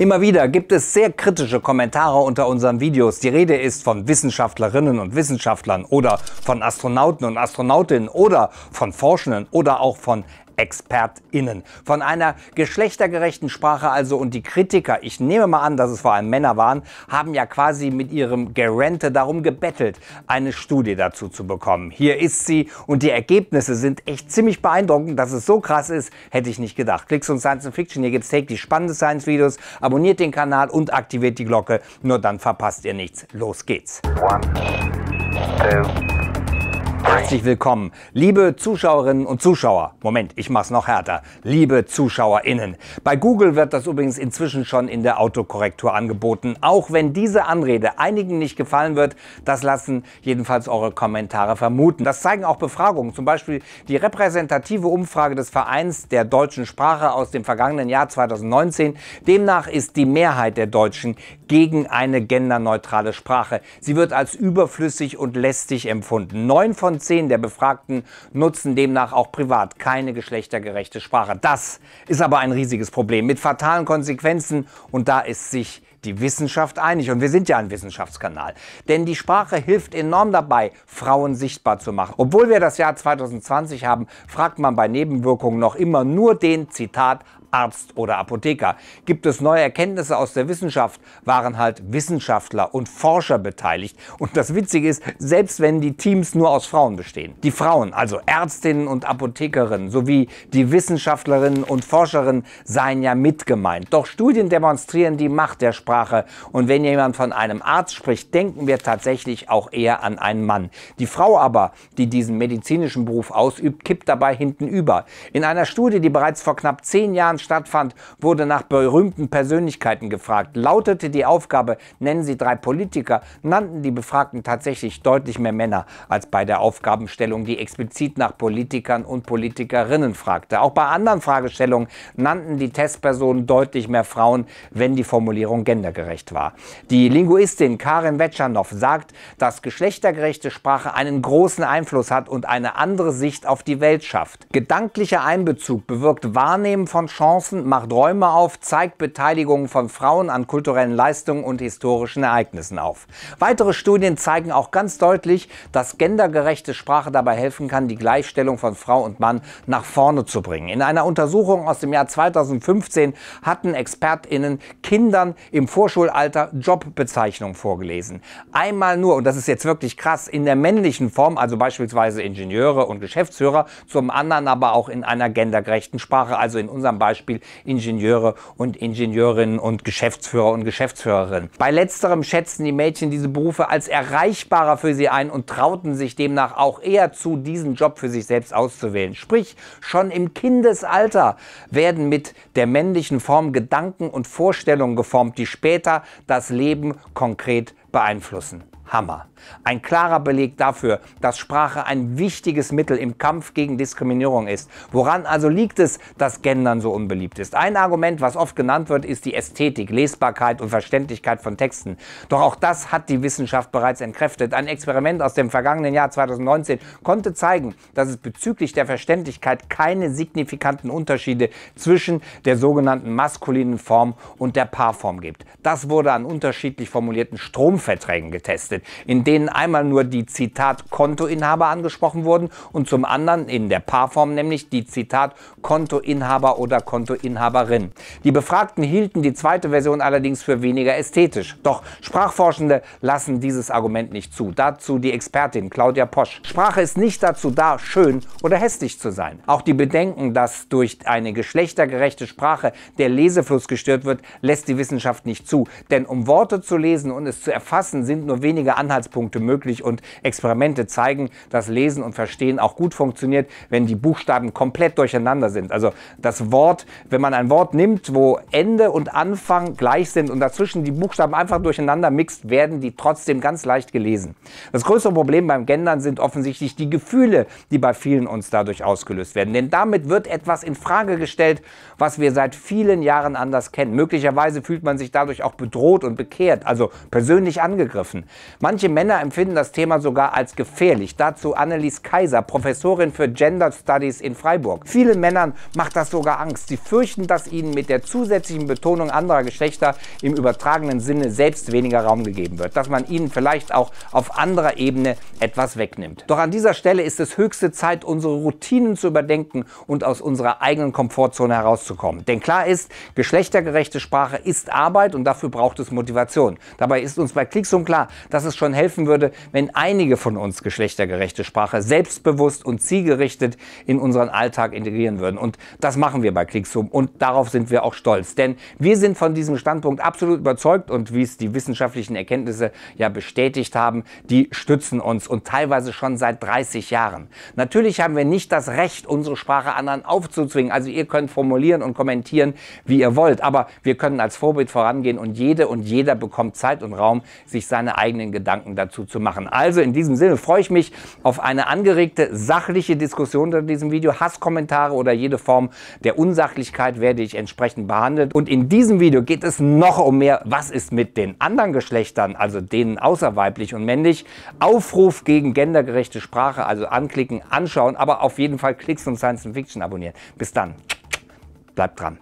Immer wieder gibt es sehr kritische Kommentare unter unseren Videos. Die Rede ist von Wissenschaftlerinnen und Wissenschaftlern oder von Astronauten und Astronautinnen oder von Forschenden oder auch von ExpertInnen. Von einer geschlechtergerechten Sprache also und die Kritiker, ich nehme mal an, dass es vor allem Männer waren, haben ja quasi mit ihrem Gerente darum gebettelt, eine Studie dazu zu bekommen. Hier ist sie und die Ergebnisse sind echt ziemlich beeindruckend. Dass es so krass ist, hätte ich nicht gedacht. Klicks und Science Fiction, hier gibt es täglich spannende Science-Videos. Abonniert den Kanal und aktiviert die Glocke, nur dann verpasst ihr nichts. Los geht's. One, two. Herzlich willkommen, liebe Zuschauerinnen und Zuschauer. Moment, ich mach's noch härter. Liebe ZuschauerInnen. Bei Google wird das übrigens inzwischen schon in der Autokorrektur angeboten. Auch wenn diese Anrede einigen nicht gefallen wird, das lassen jedenfalls eure Kommentare vermuten. Das zeigen auch Befragungen, zum Beispiel die repräsentative Umfrage des Vereins der deutschen Sprache aus dem vergangenen Jahr 2019. Demnach ist die Mehrheit der Deutschen gegen eine genderneutrale Sprache. Sie wird als überflüssig und lästig empfunden. Neun von von zehn der Befragten nutzen demnach auch privat keine geschlechtergerechte Sprache. Das ist aber ein riesiges Problem mit fatalen Konsequenzen und da ist sich die Wissenschaft einig. Und wir sind ja ein Wissenschaftskanal. Denn die Sprache hilft enorm dabei, Frauen sichtbar zu machen. Obwohl wir das Jahr 2020 haben, fragt man bei Nebenwirkungen noch immer nur den, Zitat, Arzt oder Apotheker. Gibt es neue Erkenntnisse aus der Wissenschaft, waren halt Wissenschaftler und Forscher beteiligt. Und das Witzige ist, selbst wenn die Teams nur aus Frauen bestehen, die Frauen, also Ärztinnen und Apothekerinnen sowie die Wissenschaftlerinnen und Forscherinnen, seien ja mit gemeint. Doch Studien demonstrieren die Macht der Sprache. Und wenn jemand von einem Arzt spricht, denken wir tatsächlich auch eher an einen Mann. Die Frau aber, die diesen medizinischen Beruf ausübt, kippt dabei hinten über. In einer Studie, die bereits vor knapp zehn Jahren stattfand, wurde nach berühmten Persönlichkeiten gefragt. Lautete die Aufgabe, nennen Sie drei Politiker, nannten die Befragten tatsächlich deutlich mehr Männer als bei der Aufgabenstellung, die explizit nach Politikern und Politikerinnen fragte. Auch bei anderen Fragestellungen nannten die Testpersonen deutlich mehr Frauen, wenn die Formulierung gendergerecht war. Die Linguistin Karin Wetschanow sagt, dass geschlechtergerechte Sprache einen großen Einfluss hat und eine andere Sicht auf die Welt schafft. Gedanklicher Einbezug bewirkt Wahrnehmen von Chancen Chancen, macht Räume auf, zeigt Beteiligung von Frauen an kulturellen Leistungen und historischen Ereignissen auf. Weitere Studien zeigen auch ganz deutlich, dass gendergerechte Sprache dabei helfen kann, die Gleichstellung von Frau und Mann nach vorne zu bringen. In einer Untersuchung aus dem Jahr 2015 hatten ExpertInnen Kindern im Vorschulalter Jobbezeichnungen vorgelesen. Einmal nur, und das ist jetzt wirklich krass, in der männlichen Form, also beispielsweise Ingenieure und Geschäftsführer, zum anderen aber auch in einer gendergerechten Sprache, also in unserem Beispiel Beispiel Ingenieure und Ingenieurinnen und Geschäftsführer und Geschäftsführerinnen. Bei letzterem schätzten die Mädchen diese Berufe als erreichbarer für sie ein und trauten sich demnach auch eher zu, diesen Job für sich selbst auszuwählen. Sprich, schon im Kindesalter werden mit der männlichen Form Gedanken und Vorstellungen geformt, die später das Leben konkret beeinflussen. Hammer. Ein klarer Beleg dafür, dass Sprache ein wichtiges Mittel im Kampf gegen Diskriminierung ist. Woran also liegt es, dass Gendern so unbeliebt ist? Ein Argument, was oft genannt wird, ist die Ästhetik, Lesbarkeit und Verständlichkeit von Texten. Doch auch das hat die Wissenschaft bereits entkräftet. Ein Experiment aus dem vergangenen Jahr 2019 konnte zeigen, dass es bezüglich der Verständlichkeit keine signifikanten Unterschiede zwischen der sogenannten maskulinen Form und der Paarform gibt. Das wurde an unterschiedlich formulierten Stromverträgen getestet. Artikeln, in denen einmal nur die Zitat Kontoinhaber angesprochen wurden und zum anderen in der Paarform nämlich die Zitat Kontoinhaber oder Kontoinhaberin. Die Befragten hielten die zweite Version allerdings für weniger ästhetisch. Doch Sprachforschende lassen dieses Argument nicht zu. Dazu die Expertin Claudia Posch. Sprache ist nicht dazu da, schön oder hässlich zu sein. Auch die Bedenken, dass durch eine geschlechtergerechte Sprache der Lesefluss gestört wird, lässt die Wissenschaft nicht zu. Denn um Worte zu lesen und es zu erfassen, sind nur wenige viele Anhaltspunkte möglich und Experimente zeigen, dass Lesen und Verstehen auch gut funktioniert, wenn die Buchstaben komplett durcheinander sind. Also das Wort, wenn man ein Wort nimmt, wo Ende und Anfang gleich sind und dazwischen die Buchstaben einfach durcheinander mixt, werden die trotzdem ganz leicht gelesen. Das größere Problem beim Gendern sind offensichtlich die Gefühle, die bei vielen uns dadurch ausgelöst werden. Denn damit wird etwas in Frage gestellt, was wir seit vielen Jahren anders kennen. Möglicherweise fühlt man sich dadurch auch bedroht und bekehrt, also persönlich angegriffen. Manche Männer empfinden das Thema sogar als gefährlich. Dazu Annelies Kaiser, Professorin für Gender Studies in Freiburg. Vielen Männern macht das sogar Angst. Sie fürchten, dass ihnen mit der zusätzlichen Betonung anderer Geschlechter im übertragenen Sinne selbst weniger Raum gegeben wird. Dass man ihnen vielleicht auch auf anderer Ebene etwas wegnimmt. Doch an dieser Stelle ist es höchste Zeit, unsere Routinen zu überdenken und aus unserer eigenen Komfortzone herauszukommen. Denn klar ist, geschlechtergerechte Sprache ist Arbeit und dafür braucht es Motivation. Dabei ist uns bei Klicksum klar, dass es es schon helfen würde, wenn einige von uns geschlechtergerechte Sprache selbstbewusst und zielgerichtet in unseren Alltag integrieren würden. Und das machen wir bei Klicksum und darauf sind wir auch stolz. Denn wir sind von diesem Standpunkt absolut überzeugt und wie es die wissenschaftlichen Erkenntnisse ja bestätigt haben, die stützen uns und teilweise schon seit 30 Jahren. Natürlich haben wir nicht das Recht, unsere Sprache anderen aufzuzwingen. Also ihr könnt formulieren und kommentieren, wie ihr wollt. Aber wir können als Vorbild vorangehen und jede und jeder bekommt Zeit und Raum, sich seine eigenen Gedanken Gedanken dazu zu machen. Also in diesem Sinne freue ich mich auf eine angeregte, sachliche Diskussion unter diesem Video. Hasskommentare oder jede Form der Unsachlichkeit werde ich entsprechend behandelt. Und in diesem Video geht es noch um mehr, was ist mit den anderen Geschlechtern, also denen außer weiblich und männlich. Aufruf gegen gendergerechte Sprache, also anklicken, anschauen, aber auf jeden Fall Klicks und Science Fiction abonnieren. Bis dann. Bleibt dran.